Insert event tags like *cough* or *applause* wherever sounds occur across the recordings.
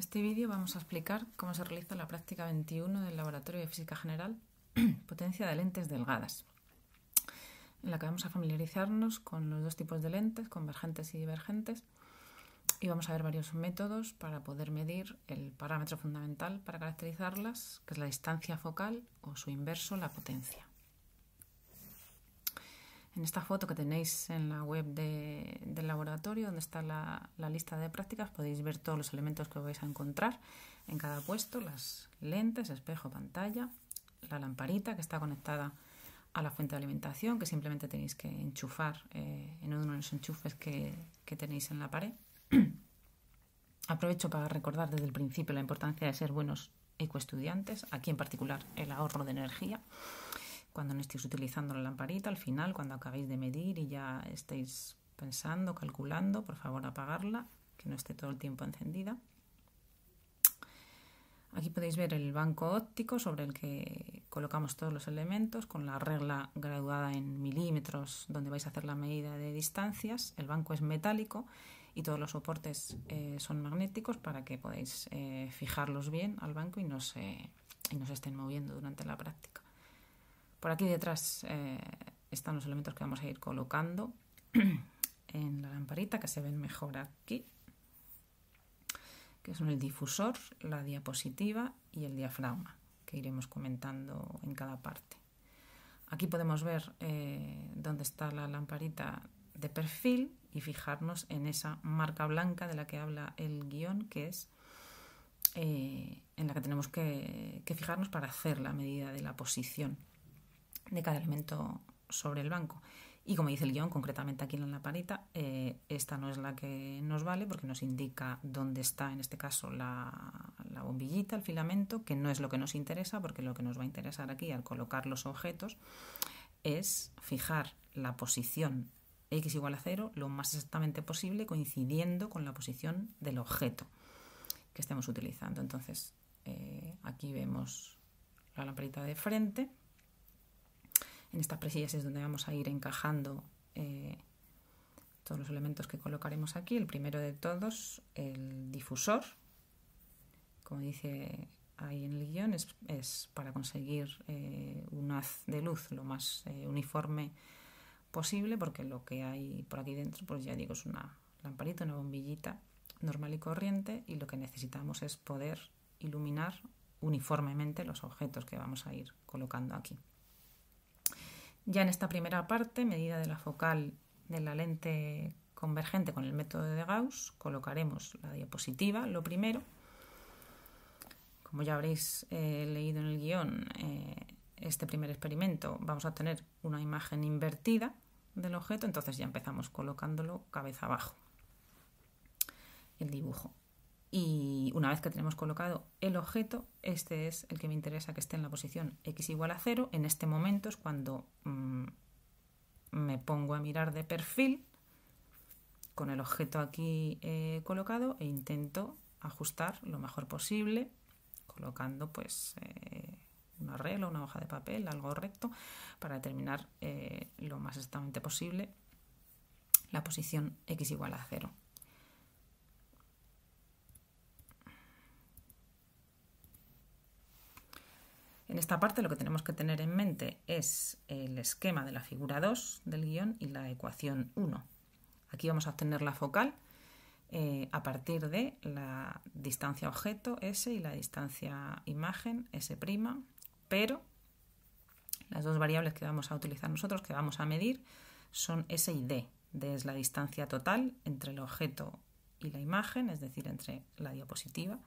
En este vídeo vamos a explicar cómo se realiza la práctica 21 del Laboratorio de Física General *clears throat* Potencia de lentes delgadas, en la que vamos a familiarizarnos con los dos tipos de lentes, convergentes y divergentes, y vamos a ver varios métodos para poder medir el parámetro fundamental para caracterizarlas, que es la distancia focal o su inverso, la potencia en esta foto que tenéis en la web del laboratorio, donde está la, lista de prácticas, podéis ver todos los elementos que vais a encontrar en cada puesto, las lentes, espejo, pantalla, la lamparita que está conectada a la fuente de alimentación, que simplemente tenéis que enchufar eh, en uno de los enchufes que, que tenéis en la pared. *clears throat* Aprovecho para recordar desde el principio la importancia de ser buenos ecoestudiantes, aquí en particular el ahorro de energía cuando no estéis utilizando la lamparita, al final, cuando acabéis de medir y ya estéis pensando, calculando, por favor apagarla, que no esté todo el tiempo encendida. Aquí podéis ver el banco óptico sobre el que colocamos todos los elementos con la regla graduada en milímetros donde vais a hacer la medida de distancias. El banco es metálico y todos los soportes eh, son magnéticos para que podáis eh, fijarlos bien al banco y no se, y no se estén moviendo durante la práctica. Por aquí detrás eh, están los elementos que vamos a ir colocando *clears throat* en la lamparita, que se ven mejor aquí, que son el difusor, la diapositiva y el diafragma, que iremos comentando en cada parte. Aquí podemos ver eh, dónde está la lamparita de perfil y fijarnos en esa marca blanca de la que habla el guión, que es eh, en la que tenemos que fijarnos para hacer la medida de la posición de cada elemento sobre el banco. Y como dice el guión, concretamente aquí en la parita, eh, esta no es la que nos vale porque nos indica dónde está, en este caso, la, bombillita, el filamento, que no es lo que nos interesa, porque lo que nos va a interesar aquí al colocar los objetos es fijar la posición x igual a 0 lo más exactamente posible, coincidiendo con la posición del objeto que estemos utilizando. Entonces, eh, aquí vemos la lamparita de frente en estas presillas es donde vamos a ir encajando eh, todos los elementos que colocaremos aquí. El primero de todos, el difusor, como dice ahí en el guión, es, para conseguir eh, un haz de luz lo más eh, uniforme posible, porque lo que hay por aquí dentro, pues ya digo, es una lamparita, una bombillita normal y corriente, y lo que necesitamos es poder iluminar uniformemente los objetos que vamos a ir colocando aquí. Ya en esta primera parte, medida de la focal de la lente convergente con el método de Gauss, colocaremos la diapositiva, lo primero. Como ya habréis eh, leído en el guión, eh, este primer experimento vamos a tener una imagen invertida del objeto, entonces ya empezamos colocándolo cabeza abajo, el dibujo. Y una vez que tenemos colocado el objeto, este es el que me interesa que esté en la posición x igual a 0. En este momento es cuando mm, me pongo a mirar de perfil con el objeto aquí eh, colocado e intento ajustar lo mejor posible colocando pues eh, un arreglo, una hoja de papel, algo recto para determinar eh, lo más exactamente posible la posición x igual a 0. En esta parte lo que tenemos que tener en mente es el esquema de la figura 2 del guión y la ecuación 1. Aquí vamos a obtener la focal eh, a partir de la distancia objeto S y la distancia imagen S', pero las dos variables que vamos a utilizar nosotros, que vamos a medir, son S y D. D es la distancia total entre el objeto y la imagen, es decir, entre la diapositiva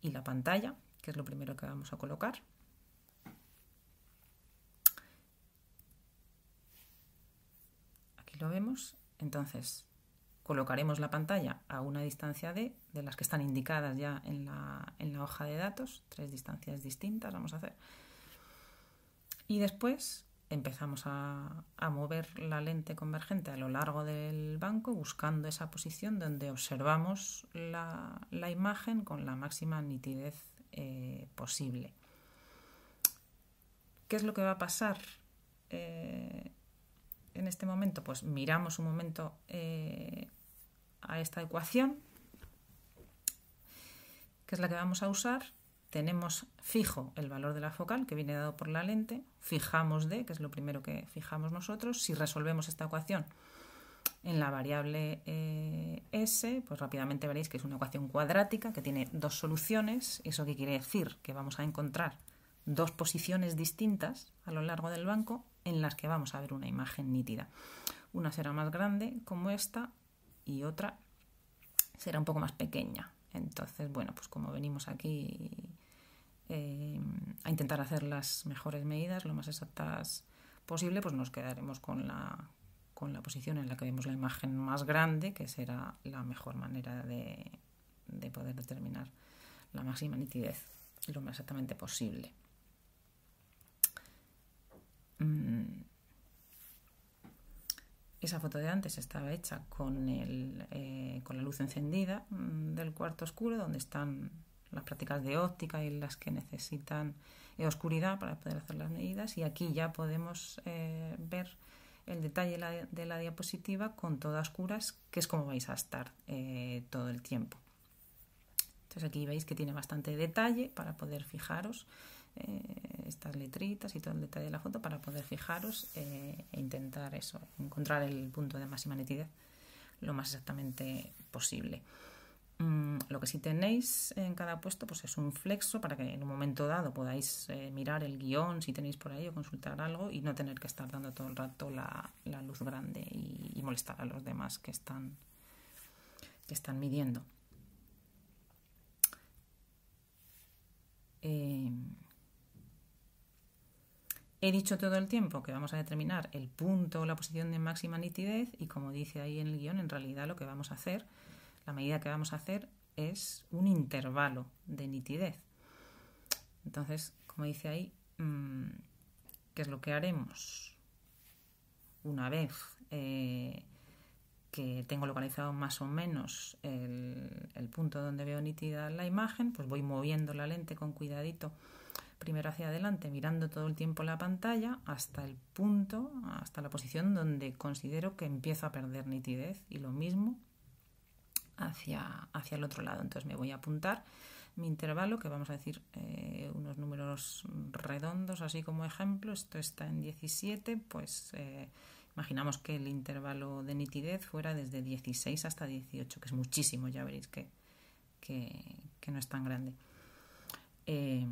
y la pantalla, que es lo primero que vamos a colocar. lo vemos. Entonces, colocaremos la pantalla a una distancia D de las que están indicadas ya en la, hoja de datos, tres distancias distintas vamos a hacer. Y después empezamos a, mover la lente convergente a lo largo del banco buscando esa posición donde observamos la, imagen con la máxima nitidez eh, posible. ¿Qué es lo que va a pasar? Eh, en este momento, pues miramos un momento eh, a esta ecuación, que es la que vamos a usar. Tenemos fijo el valor de la focal que viene dado por la lente, fijamos D, que es lo primero que fijamos nosotros. Si resolvemos esta ecuación en la variable eh, S, pues rápidamente veréis que es una ecuación cuadrática que tiene dos soluciones. ¿Eso qué quiere decir? Que vamos a encontrar dos posiciones distintas a lo largo del banco en las que vamos a ver una imagen nítida. Una será más grande como esta y otra será un poco más pequeña. Entonces, bueno, pues como venimos aquí eh, a intentar hacer las mejores medidas, lo más exactas posible, pues nos quedaremos con la, posición en la que vemos la imagen más grande, que será la mejor manera de, de poder determinar la máxima nitidez lo más exactamente posible. Mm, esa foto de antes estaba hecha con, eh, con la luz encendida mm, del cuarto oscuro, donde están las prácticas de óptica y las que necesitan eh, oscuridad para poder hacer las medidas. Y aquí ya podemos eh, ver el detalle de la, diapositiva con todas oscuras, que es como vais a estar todo el tiempo. Entonces aquí veis que tiene bastante detalle para poder fijaros estas letritas y todo el detalle de la foto para poder fijaros eh, e intentar eso, encontrar el punto de máxima nitidez lo más exactamente posible. Mm, lo que sí tenéis en cada puesto pues es un flexo para que en un momento dado podáis eh, mirar el guión si tenéis por ahí o consultar algo y no tener que estar dando todo el rato la, luz grande y, molestar a los demás que están, que están midiendo. Eh, He dicho todo el tiempo que vamos a determinar el punto o la posición de máxima nitidez y como dice ahí en el guión, en realidad lo que vamos a hacer, la medida que vamos a hacer es un intervalo de nitidez. Entonces, como dice ahí, mm, ¿qué es lo que haremos? Una vez eh, que tengo localizado más o menos el, punto donde veo nitida la imagen, pues voy moviendo la lente con cuidadito primero hacia adelante, mirando todo el tiempo la pantalla, hasta el punto, hasta la posición donde considero que empiezo a perder nitidez y lo mismo hacia, hacia el otro lado. Entonces me voy a apuntar mi intervalo, que vamos a decir eh, unos números redondos, así como ejemplo, esto está en 17, pues eh, imaginamos que el intervalo de nitidez fuera desde 16 hasta 18, que es muchísimo, ya veréis que, que, no es tan grande. Eh,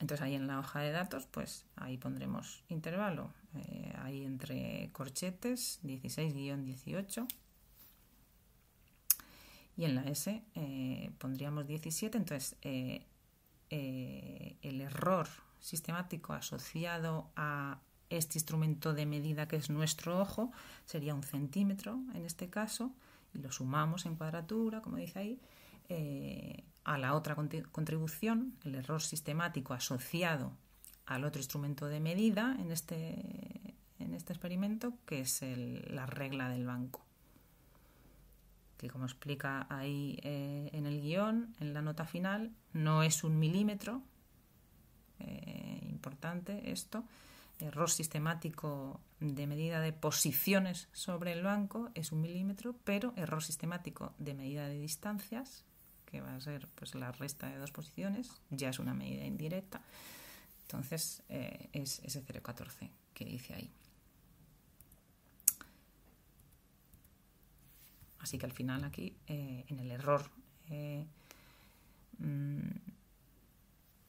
entonces ahí en la hoja de datos, pues ahí pondremos intervalo, eh, ahí entre corchetes, 16-18. Y en la S eh, pondríamos 17, entonces eh, el error sistemático asociado a este instrumento de medida que es nuestro ojo sería un centímetro en este caso, y lo sumamos en cuadratura, como dice ahí, a la otra contribución, el error sistemático asociado al otro instrumento de medida en este, este experimento, que es la regla del banco. Que como explica ahí eh, en el guión, en la nota final, no es un milímetro, eh, importante esto, error sistemático de medida de posiciones sobre el banco es un milímetro, pero error sistemático de medida de distancias que va a ser pues, la resta de dos posiciones, ya es una medida indirecta. Entonces eh, es ese 0,14 que dice ahí. Así que al final aquí, eh, en el error eh, mm,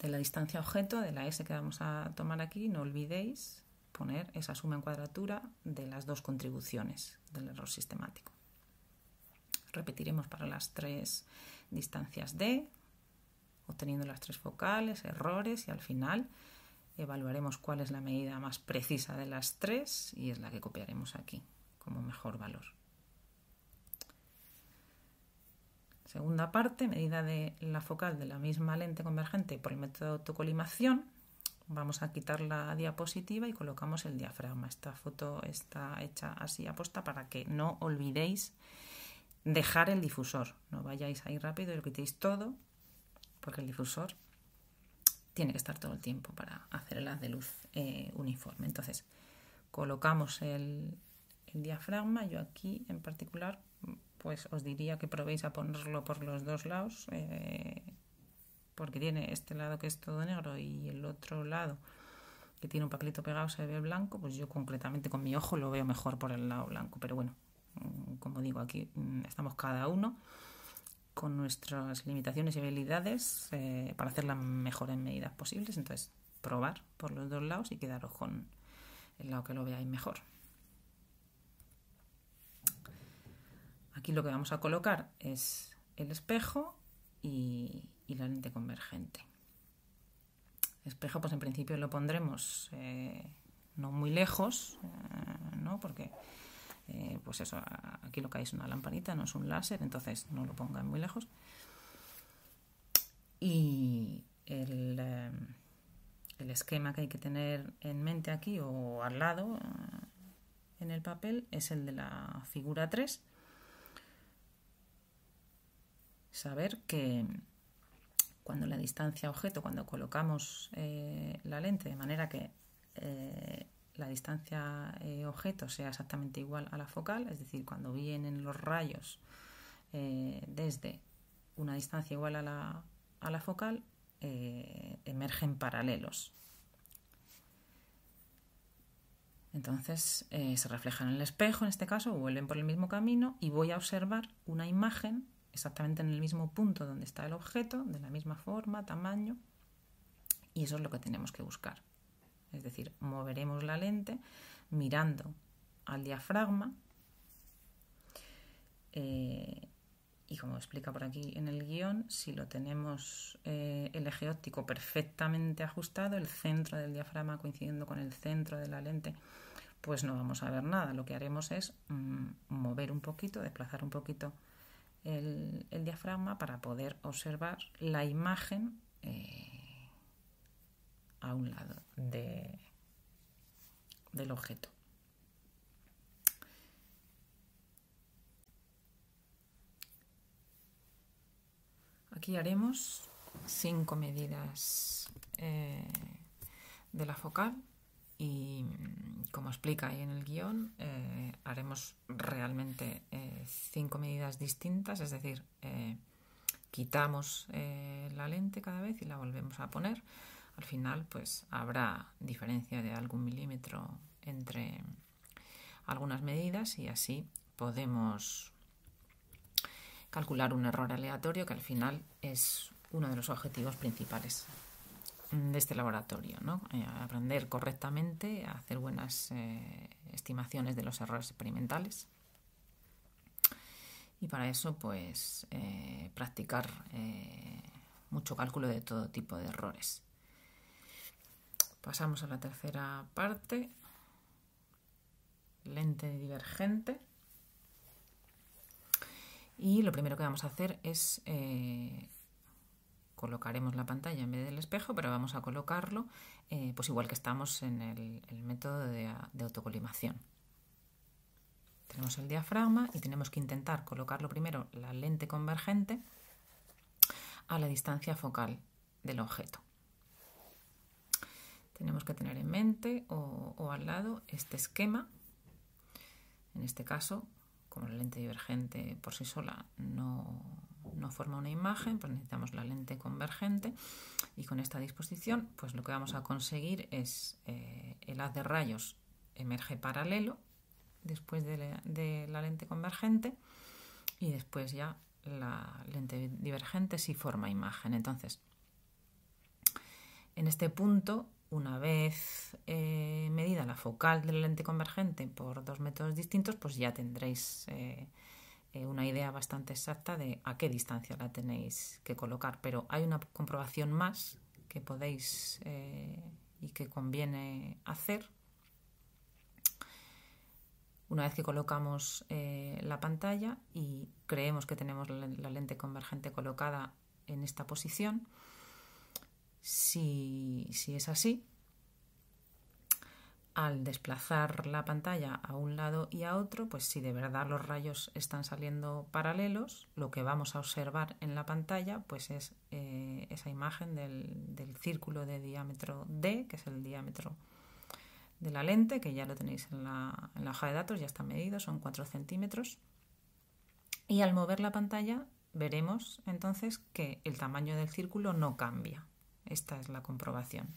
de la distancia objeto, de la S que vamos a tomar aquí, no olvidéis poner esa suma en cuadratura de las dos contribuciones del error sistemático. Repetiremos para las tres distancias de, obteniendo las tres focales, errores y al final evaluaremos cuál es la medida más precisa de las tres y es la que copiaremos aquí como mejor valor. Segunda parte, medida de la focal de la misma lente convergente por el método de autocolimación. Vamos a quitar la diapositiva y colocamos el diafragma. Esta foto está hecha así aposta para que no olvidéis dejar el difusor. No vayáis ahí rápido y lo quitéis todo, porque el difusor tiene que estar todo el tiempo para hacer el haz de luz eh, uniforme. Entonces, colocamos el, diafragma. Yo aquí en particular, pues os diría que probéis a ponerlo por los dos lados, eh, porque tiene este lado que es todo negro y el otro lado que tiene un papelito pegado se ve blanco, pues yo concretamente con mi ojo lo veo mejor por el lado blanco, pero bueno, Mm, como digo, aquí mm, estamos cada uno con nuestras limitaciones y habilidades eh, para hacer las mejores medidas posibles. Entonces, probar por los dos lados y quedaros con el lado que lo veáis mejor. Aquí lo que vamos a colocar es el espejo y, la lente convergente. El espejo, pues en principio lo pondremos eh, no muy lejos, eh, ¿no? Porque eh, pues eso, aquí lo que hay es una lamparita, no es un láser, entonces no lo pongan muy lejos. Y el, eh, esquema que hay que tener en mente aquí o al lado eh, en el papel es el de la figura 3. Saber que cuando la distancia objeto, cuando colocamos la lente de manera que la distancia eh, objeto sea exactamente igual a la focal, es decir, cuando vienen los rayos eh, desde una distancia igual a la, focal, eh, emergen paralelos. Entonces se reflejan en el espejo, en este caso, vuelven por el mismo camino y voy a observar una imagen exactamente en el mismo punto donde está el objeto, de la misma forma, tamaño, y eso es lo que tenemos que buscar. Es decir, moveremos la lente mirando al diafragma. Eh, y como explica por aquí en el guión, si lo tenemos eh, el eje óptico perfectamente ajustado, el centro del diafragma coincidiendo con el centro de la lente, pues no vamos a ver nada. Lo que haremos es mm, mover un poquito, desplazar un poquito el, diafragma para poder observar la imagen. Eh, a un lado del objeto. Aquí haremos cinco medidas eh, de la focal y como explica ahí en el guión, eh, haremos realmente eh, cinco medidas distintas, es decir, quitamos la lente cada vez y la volvemos a poner al final pues habrá diferencia de algún milímetro entre algunas medidas y así podemos calcular un error aleatorio que al final es uno de los objetivos principales de este laboratorio, ¿no? Eh, aprender correctamente, a hacer buenas eh, estimaciones de los errores experimentales y para eso pues eh, practicar mucho cálculo de todo tipo de errores. Pasamos a la tercera parte, lente divergente. Y lo primero que vamos a hacer es, eh, colocaremos la pantalla en vez del espejo, pero vamos a colocarlo eh, pues igual que estamos en el, método de, de autocolimación. Tenemos el diafragma y tenemos que intentar colocarlo primero la lente convergente a la distancia focal del objeto. Tenemos que tener en mente o, al lado este esquema. En este caso, como la lente divergente por sí sola no, forma una imagen, pues necesitamos la lente convergente y con esta disposición pues lo que vamos a conseguir es eh, el haz de rayos emerge paralelo después de la, de la, lente convergente y después ya la lente divergente sí forma imagen. Entonces, en este punto una vez eh, medida la focal del lente convergente por dos métodos distintos, pues ya tendréis eh, eh, una idea bastante exacta de a qué distancia la tenéis que colocar. Pero hay una comprobación más que podéis y que conviene hacer. Una vez que colocamos la pantalla y creemos que tenemos la lente convergente colocada en esta posición, si, es así, al desplazar la pantalla a un lado y a otro, pues si de verdad los rayos están saliendo paralelos, lo que vamos a observar en la pantalla pues es eh, esa imagen del, círculo de diámetro D, que es el diámetro de la lente, que ya lo tenéis la, en la hoja de datos, ya está medido, son 4 centímetros. Y al mover la pantalla veremos entonces que el tamaño del círculo no cambia, esta es la comprobación.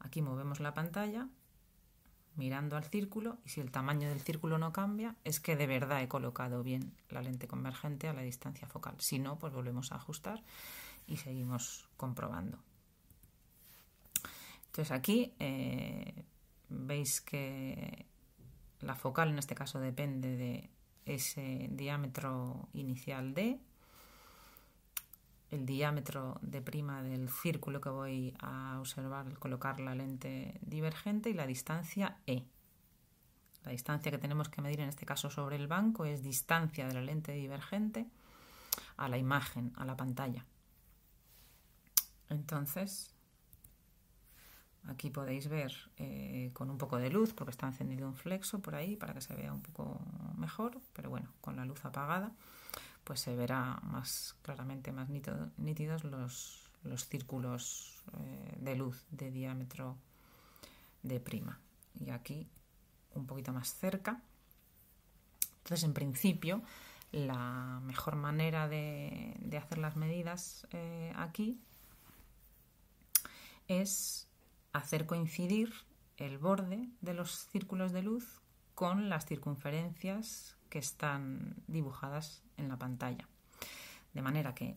Aquí movemos la pantalla mirando al círculo y si el tamaño del círculo no cambia es que de verdad he colocado bien la lente convergente a la distancia focal. Si no, pues volvemos a ajustar y seguimos comprobando. Entonces aquí eh, veis que la focal en este caso depende de ese diámetro inicial D el diámetro de prima del círculo que voy a observar al colocar la lente divergente y la distancia E. La distancia que tenemos que medir en este caso sobre el banco es distancia de la lente divergente a la imagen, a la pantalla. Entonces, aquí podéis ver eh, con un poco de luz, porque está encendido un flexo por ahí para que se vea un poco mejor, pero bueno, con la luz apagada pues se verá más claramente, más nítidos los, círculos eh, de luz de diámetro de prima. Y aquí un poquito más cerca. Entonces, en principio, la mejor manera de, hacer las medidas eh, aquí es hacer coincidir el borde de los círculos de luz con las circunferencias que están dibujadas en la pantalla. De manera que,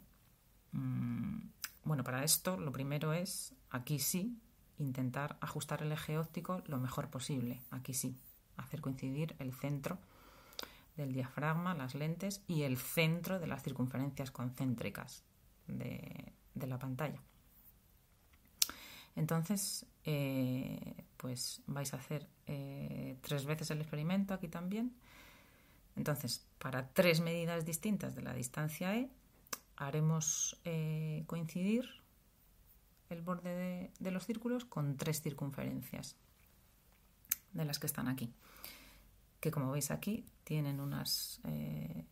mm, bueno, para esto lo primero es, aquí sí, intentar ajustar el eje óptico lo mejor posible. Aquí sí, hacer coincidir el centro del diafragma, las lentes y el centro de las circunferencias concéntricas de, la pantalla. Entonces, eh, pues vais a hacer eh, tres veces el experimento aquí también entonces, para tres medidas distintas de la distancia E, haremos eh, coincidir el borde de, los círculos con tres circunferencias de las que están aquí, que como veis aquí tienen unas eh,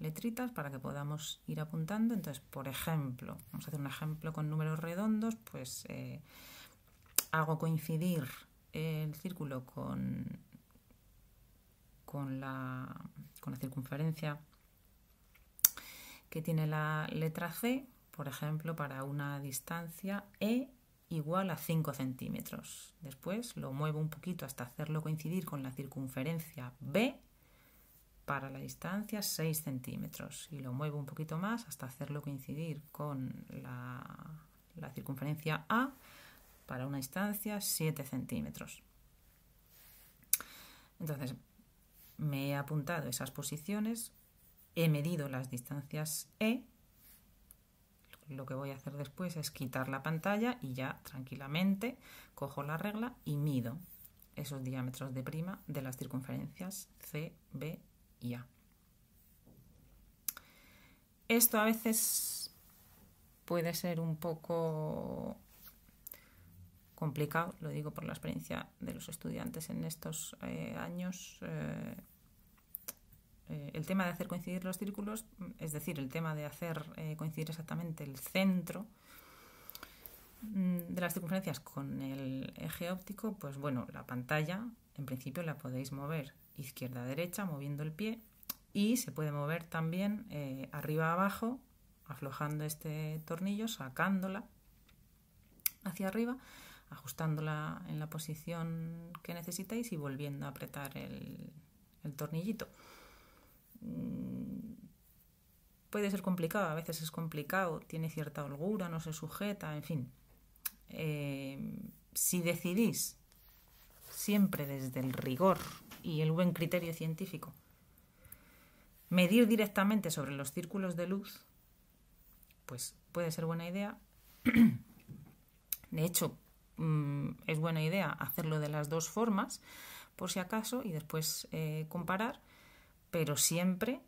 letritas para que podamos ir apuntando. Entonces, por ejemplo, vamos a hacer un ejemplo con números redondos, pues eh, hago coincidir el círculo con con la, circunferencia que tiene la letra C, por ejemplo, para una distancia E igual a 5 centímetros. Después lo muevo un poquito hasta hacerlo coincidir con la circunferencia B para la distancia 6 centímetros y lo muevo un poquito más hasta hacerlo coincidir con la, la circunferencia A para una distancia 7 centímetros. Entonces, me he apuntado esas posiciones, he medido las distancias E. Lo que voy a hacer después es quitar la pantalla y ya tranquilamente cojo la regla y mido esos diámetros de prima de las circunferencias C, B y A. Esto a veces puede ser un poco complicado, lo digo por la experiencia de los estudiantes en estos eh, años, eh, eh, el tema de hacer coincidir los círculos, es decir, el tema de hacer eh, coincidir exactamente el centro mm, de las circunferencias con el eje óptico, pues bueno, la pantalla en principio la podéis mover izquierda a derecha moviendo el pie y se puede mover también eh, arriba abajo aflojando este tornillo, sacándola hacia arriba, ajustándola en la posición que necesitáis y volviendo a apretar el tornillito. Mm, puede ser complicado, a veces es complicado, tiene cierta holgura, no se sujeta, en fin. Eh, si decidís siempre desde el rigor y el buen criterio científico medir directamente sobre los círculos de luz, pues puede ser buena idea. *clears throat* De hecho, mm, es buena idea hacerlo de las dos formas, por si acaso, y después eh, comparar pero siempre,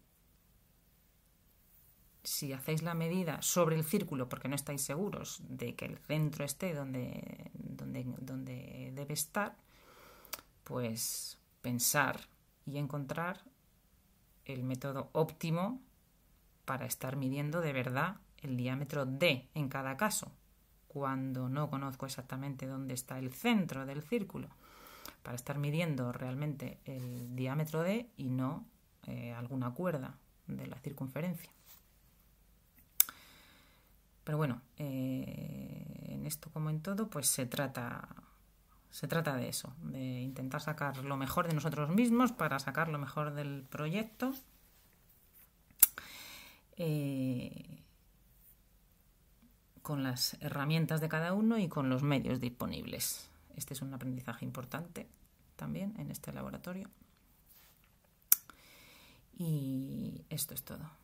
si hacéis la medida sobre el círculo, porque no estáis seguros de que el centro esté donde, debe estar, pues pensar y encontrar el método óptimo para estar midiendo de verdad el diámetro D en cada caso, cuando no conozco exactamente dónde está el centro del círculo, para estar midiendo realmente el diámetro D y no eh, alguna cuerda de la circunferencia. Pero bueno, eh, en esto como en todo, pues se trata, se trata de eso, de intentar sacar lo mejor de nosotros mismos para sacar lo mejor del proyecto. Eh, con las herramientas de cada uno y con los medios disponibles. Este es un aprendizaje importante también en este laboratorio. Y esto es todo.